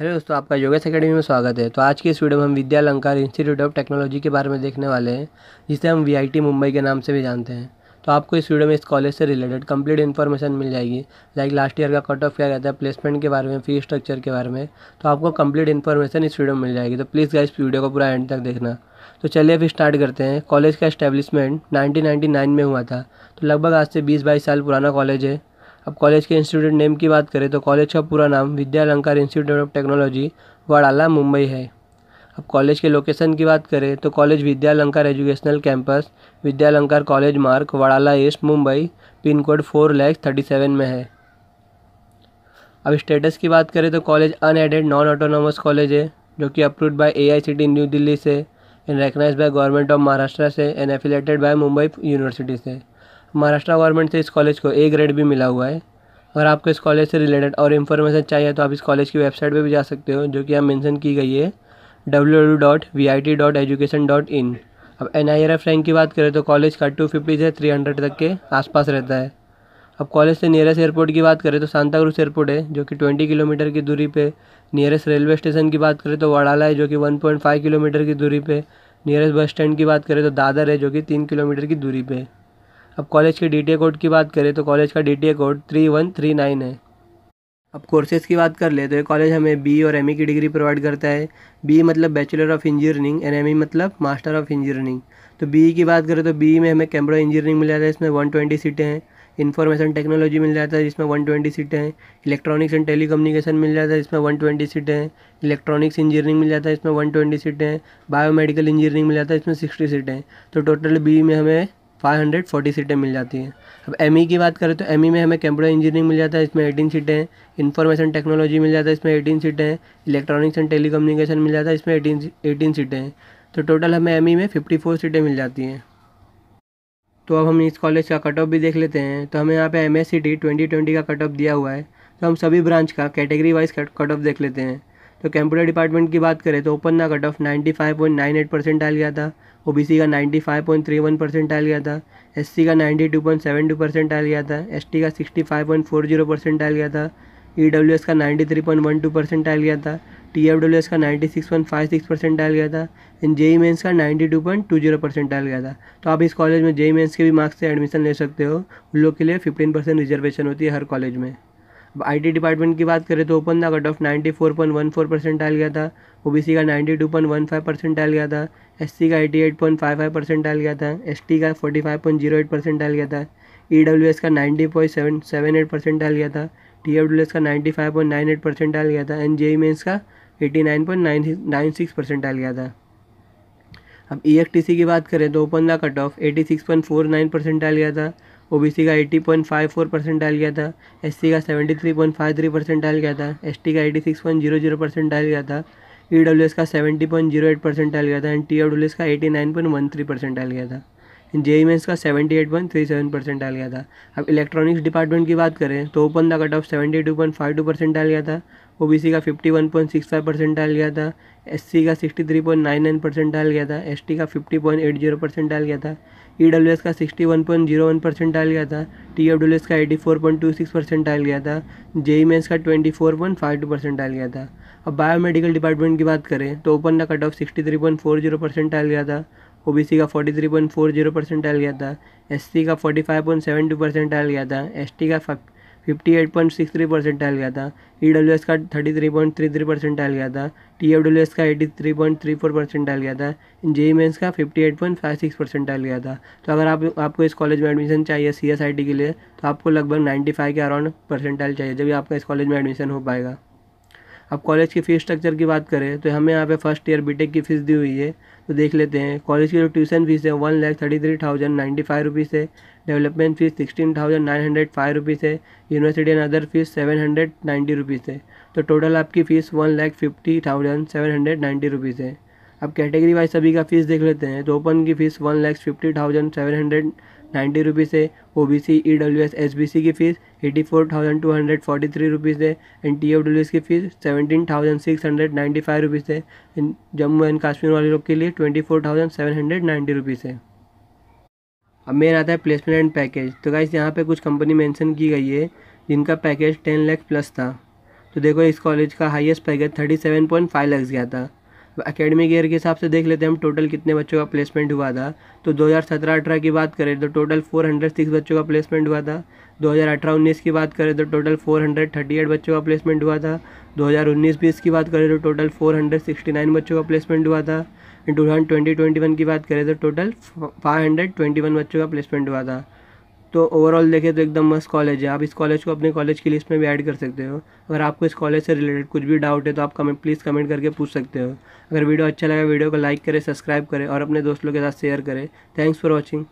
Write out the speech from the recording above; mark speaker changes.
Speaker 1: hello दोस्तों आपका Yogesh academy में स्वागत है तो आज की इस वीडियो में हम विद्या अलंकार इंस्टीट्यूट ऑफ टेक्नोलॉजी के बारे में देखने वाले हैं जिसे हम वीआईटी मुंबई के नाम से भी जानते हैं तो आपको इस वीडियो में इस कॉलेज से रिलेटेड कंप्लीट इन्फॉर्मेशन मिल जाएगी लाइक लास्ट ईयर का कट ऑफ क्या रहता है प्लेसमेंट के बारे में फी स्ट्रक्चर के बारे में तो आपको कंप्लीट इन्फॉर्मेशन इस वीडियो में मिल जाएगी तो प्लीज़ गाइस वीडियो को पूरा एंड तक देखना तो चलिए अभी स्टार्ट करते हैं कॉलेज का इस्टेब्लिशमेंट नाइनटीन में हुआ था तो लगभग आज से बीस बाईस साल पुराना कॉलेज है अब कॉलेज के इंस्टीट्यूट नेम की बात करें तो कॉलेज का पूरा नाम Alankar institute of technology Wadala Mumbai है अब कॉलेज के लोकेशन की बात करें तो college Vidyalankar educational campus Alankar college Marg Wadala east Mumbai pin code four lakhs thirty seven में है अब स्टेटस की बात करें तो college unaided non autonomous college है जो कि approved by AICTE new Delhi से and recognise by government of Maharashtra से and affiliated by Mumbai university से महाराष्ट्र गवर्नमेंट से इस कॉलेज को ए ग्रेड भी मिला हुआ है अगर आपको इस कॉलेज से रिलेटेड और इन्फॉर्मेशन चाहिए तो आप इस कॉलेज की वेबसाइट पर भी जा सकते हो जो कि यहाँ मैंसन की गई है www.vit.education.in अब N I R F rank की बात करें तो कॉलेज का टू फिफ्टी से थ्री हंड्रेड तक के आसपास रहता है अब कॉलेज से नियरेस्ट एयरपोर्ट की बात करें तो सांता क्रूज एयरपोर्ट है जो कि ट्वेंटी किलोमीटर की दूरी पे नियरेस्ट रेलवे स्टेशन की बात करें तो वड़ाला है जो कि वन पॉइंट फाइव किलोमीटर की दूरी पे नियरेस्ट बस स्टैंड की बात करें तो दादर है जो कि तीन किलोमीटर की दूरी पे है अब कॉलेज के डी कोड की बात करें तो कॉलेज का D code three one three nine है अब कोर्सेज़ की बात कर ले तो ये कॉलेज हमें बी और एम e की डिग्री प्रोवाइड करता है बी मतलब bachelor of engineering and M मतलब मास्टर ऑफ इंजीनियरिंग तो बी की बात करें तो बी में हमें कैमरा इंजीनियरिंग मिल जाता है इसमें वन ट्वेंटी सीटें हैं इन्फॉर्मेशन टेक्नोलॉजी मिल जाता है जिसमें वन ट्वेंटी सीटें हैं इलेक्ट्रॉनिक्स एंड टेलीकम्युनिकेशन मिल जाता है जिसमें वन ट्वेंटी सीटें हैं इलेक्ट्रॉनिक्स इंजीनियरिंग मिल जाता है इसमें वन ट्वेंटी सीटें हैं बायोमेडिकल इंजीनियरिंग मिल जाता है इसमें सिक्सटी सीटें हैं तो टोटल बी में हमें 540 सीटें मिल जाती हैं अब एम e की बात करें तो एम e में हमें कंप्यूटर इंजीनियरिंग मिल जाता है इसमें एटीन सीटें हैं इन्फॉर्मेशन टेक्नोलॉजी मिल जाता है इसमें एटीन सीटें हैं इलेक्ट्रॉनिक्स एंड टेलीकम्युनिकेशन मिल जाता है इसमें एटीन एटीन सीटें हैं तो टोटल हमें एम e में फिफ्टी फोर सीटें मिल जाती हैं तो अब हम इस कॉलेज का कट ऑफ भी देख लेते हैं तो हमें यहाँ पे M S C T twenty twenty का कट ऑफ दिया हुआ है तो हम सभी ब्रांच का कैटेगरी वाइज कट ऑफ देख लेते हैं तो कंप्यूटर डिपार्टमेंट की बात करें तो ओपन ना cut off ninety five point nine eight percent आ गया था ओ बी सी का ninety five point three one percent आ गया था एस सी का ninety two point seven two percent आ गया था एस टी का sixty five point four zero percent आ गया था ई डब्ल्यू एस का ninety three point one two percent आ गया था टी एफ डब्ल्यू एस का ninety six point five six percent आ गया था एंड जे ई मेन्स का ninety two point two zero percent आ गया था तो आप इस कॉलेज में जेई मेन्स के भी मार्क्स से एडमिशन ले सकते हो उन लोग के लिए फिफ्टीन परसेंट रिजर्वेशन होती है हर कॉलेज में आईटी डिपार्टमेंट की बात करें तो ओपन का cut off ninety four point one four percent आल गया था ओबीसी का ninety two point one five percent आल गया था एससी का eighty eight point five five percent आल गया था एसटी का forty five point zero eight percent आल गया था ई डब्ल्यू एस का ninety point seven seven eight percent आल गया था टी एस का ninety five point nine eight percent आल गया था एंड जे ई मेन्स का eighty nine point nine nine six percent आल गया था अब ई एफ टी सी की बात करें तो ओपन का cut off eighty six point four nine percent आल गया था ओबीसी का 80.54 परसेंट डाल गया था एससी का 73.53 परसेंट डाल गया था एसटी का 86.00 परसेंट डाल गया था ई e का 70.08 परसेंट डाल गया था एंड टी का 89.13 परसेंट डाल गया था जेई एस e का 78.37 परसेंट डाल गया था अब इलेक्ट्रॉनिक्स डिपार्टमेंट की बात करें तो ओपन द कट ऑफ 72.52 परसेंट डाल गया था ओ का 51.65 परसेंट डाल गया था सी का 63.99 परसेंट डाल गया था टी का 50.80 परसेंट डाल गया था एस e का 61.01 परसेंट डाल गया था एस का 84.26 परसेंट डाल गया था जेई मेन्स e e का 24.52 परसेंट डाल गया था अब बायोमेडिकल डिपार्टमेंट की बात करें तो ओपन का कट ऑफ जीरो परसेंट डाल गया था सी का 43.40 परसेंट डाल गया था सी का 45.72 परसेंट डाल गया था टी का fifty eight point six three गया था ई डब्ल्यू एस का thirty three point three three गया था टी एफ डब्ल्यू एस का eighty three point three four गया था जे मेन्स का fifty eight point five six गया था तो अगर आप आपको इस कॉलेज में एडमिशन चाहिए सी एस आई टी के लिए तो आपको लगभग नाइन्टी फाइव के अराउंड परसेंट चाहिए जब आपका इस कॉलेज में एडमिशन हो पाएगा अब कॉलेज की फ़ीस स्ट्रक्चर की बात करें तो हमें यहाँ पे फर्स्ट ईयर बीटेक की फ़ीस दी हुई है तो देख लेते हैं कॉलेज की जो ट्यूशन फ़ीस है one lakh thirty three thousand ninety five rupees है development fees sixteen thousand nine hundred five rupees है university and other fees seven hundred ninety rupees है तो टोटल आपकी fees one lakh fifty thousand seven hundred ninety rupees है अब category wise सभी का fees देख लेते हैं तो ओपन की fees one lakhs fifty thousand seven hundred ninety rupees है O B C E W S S B C की fees eighty four thousand two hundred forty three rupees है and T O W S की fees seventeen thousand six hundred ninety five rupees है Jammu and Kashmir वाले लोग के लिए twenty four thousand seven hundred ninety rupees है अब मेन आता है प्लेसमेंट एंड पैकेज तो गाइस यहाँ पे कुछ कंपनी मेंशन की गई है जिनका पैकेज टेन लाख प्लस था तो देखो इस कॉलेज का highest package thirty seven point five lakhs गया था अकेडमिक ईयर के हिसाब से देख लेते हैं हम टोटल कितने बच्चों का प्लेसमेंट हुआ था तो 2017-18 की बात करें तो टोटल 406 बच्चों का प्लेसमेंट हुआ था 2018-19 की बात करें तो टोटल 438 बच्चों का प्लेसमेंट हुआ था 2019-20 की बात करें तो टोटल 469 बच्चों का प्लेसमेंट हुआ था टू थाउजेंड की बात करें तो टोटल वन बच्चों का प्लेसमेंट हुआ था तो ओवरऑल देखें तो एकदम मस्त कॉलेज है आप इस कॉलेज को अपने कॉलेज की लिस्ट में भी ऐड कर सकते हो अगर आपको इस कॉलेज से रिलेटेड कुछ भी डाउट है तो आप कमेंट प्लीज़ कमेंट करके पूछ सकते हो अगर वीडियो अच्छा लगा वीडियो को लाइक करें सब्सक्राइब करें और अपने दोस्तों के साथ शेयर करें थैंक्स फॉर वॉचिंग